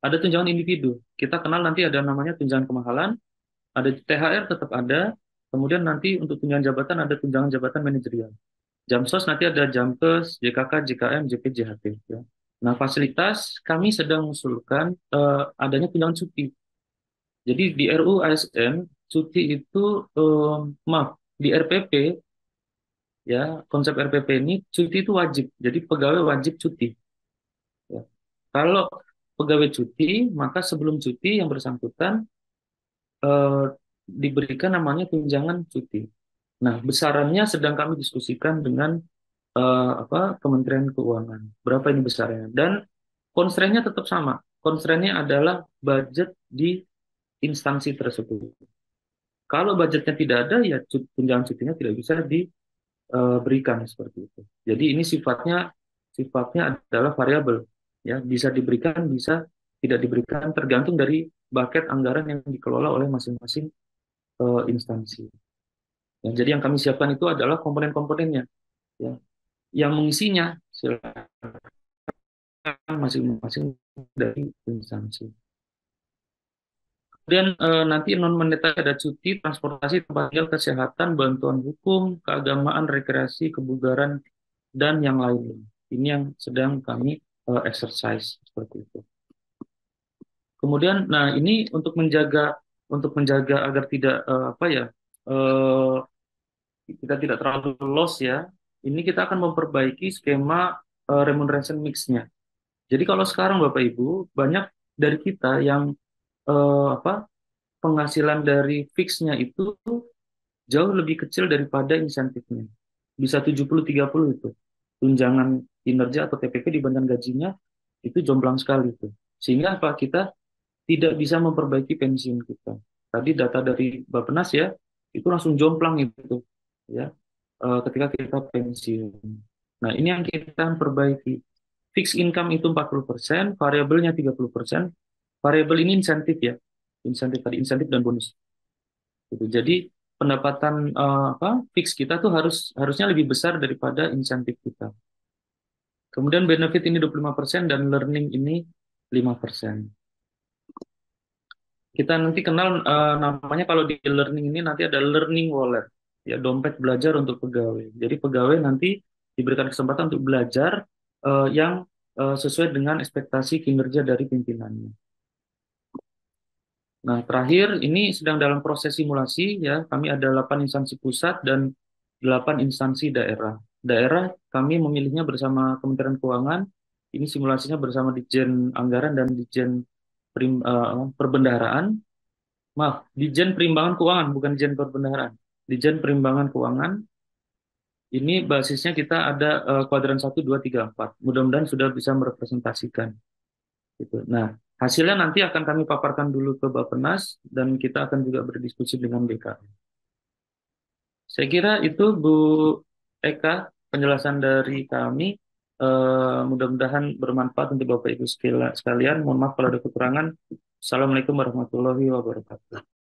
ada tunjangan individu. Kita kenal nanti ada namanya tunjangan kemahalan, ada THR tetap ada, kemudian nanti untuk tunjangan jabatan ada tunjangan jabatan manajerial. Jamsos nanti ada Jamkes, JKK, JKM, JP, JHT. Ya. Nah, fasilitas kami sedang mengusulkan uh, adanya tunjangan cuti. Jadi di RU ASN cuti itu um, maaf di RPP ya konsep RPP ini cuti itu wajib. Jadi pegawai wajib cuti. Ya. Kalau pegawai cuti maka sebelum cuti yang bersangkutan uh, diberikan namanya tunjangan cuti. Nah besarannya sedang kami diskusikan dengan uh, apa Kementerian Keuangan. Berapa ini besarnya? Dan konstrennya tetap sama. Konstrennya adalah budget di instansi tersebut. Kalau budgetnya tidak ada, ya tunjangan cutinya tidak bisa diberikan eh, seperti itu. Jadi ini sifatnya sifatnya adalah variabel, ya bisa diberikan, bisa tidak diberikan, tergantung dari paket anggaran yang dikelola oleh masing-masing uh, instansi. Ya, jadi yang kami siapkan itu adalah komponen-komponennya, ya yang mengisinya silakan masing-masing dari instansi. Kemudian e, nanti non monetary ada cuti, transportasi, tempat tinggal, kesehatan, bantuan hukum, keagamaan, rekreasi, kebugaran, dan yang lain. Ini yang sedang kami e, exercise seperti itu. Kemudian, nah ini untuk menjaga untuk menjaga agar tidak e, apa ya e, kita tidak terlalu loss ya ini kita akan memperbaiki skema eh, remuneration mix-nya. Jadi kalau sekarang Bapak Ibu, banyak dari kita yang uh, apa penghasilan dari fix-nya itu jauh lebih kecil daripada insentifnya. Bisa 70-30 itu. Tunjangan kinerja atau TPK dibandingkan gajinya itu jomplang sekali itu. Sehingga apa kita tidak bisa memperbaiki pensiun kita. Tadi data dari Bapenas ya, itu langsung jomplang itu ya Eh, ketika kita pensiun. Nah, ini yang kita perbaiki. Fixed income itu 40%, variabelnya 30%. Variabel ini insentif ya. Insentif tadi insentif dan bonus. Gitu. Jadi pendapatan uh, apa fix kita tuh harus harusnya lebih besar daripada insentif kita. Kemudian benefit ini 25% dan learning ini 5%. Kita nanti kenal uh, namanya kalau di learning ini nanti ada learning wallet ya dompet belajar untuk pegawai. Jadi pegawai nanti diberikan kesempatan untuk belajar uh, yang uh, sesuai dengan ekspektasi kinerja dari pimpinannya. Nah, terakhir ini sedang dalam proses simulasi ya. Kami ada 8 instansi pusat dan 8 instansi daerah. Daerah kami memilihnya bersama Kementerian Keuangan. Ini simulasinya bersama Dijen Anggaran dan Dijen Perim, uh, eh, Perbendaharaan. Maaf, Dijen Perimbangan Keuangan bukan Dijen Perbendaharaan. Dijen Perimbangan Keuangan. Ini basisnya kita ada uh, kuadran 1, 2, 3, 4. Mudah-mudahan sudah bisa merepresentasikan. Gitu. Nah, hasilnya nanti akan kami paparkan dulu ke Bapenas dan kita akan juga berdiskusi dengan bk Saya kira itu Bu Eka penjelasan dari kami. Uh, mudah-mudahan bermanfaat untuk Bapak Ibu sekalian. Mohon maaf kalau ada kekurangan. Assalamualaikum warahmatullahi wabarakatuh.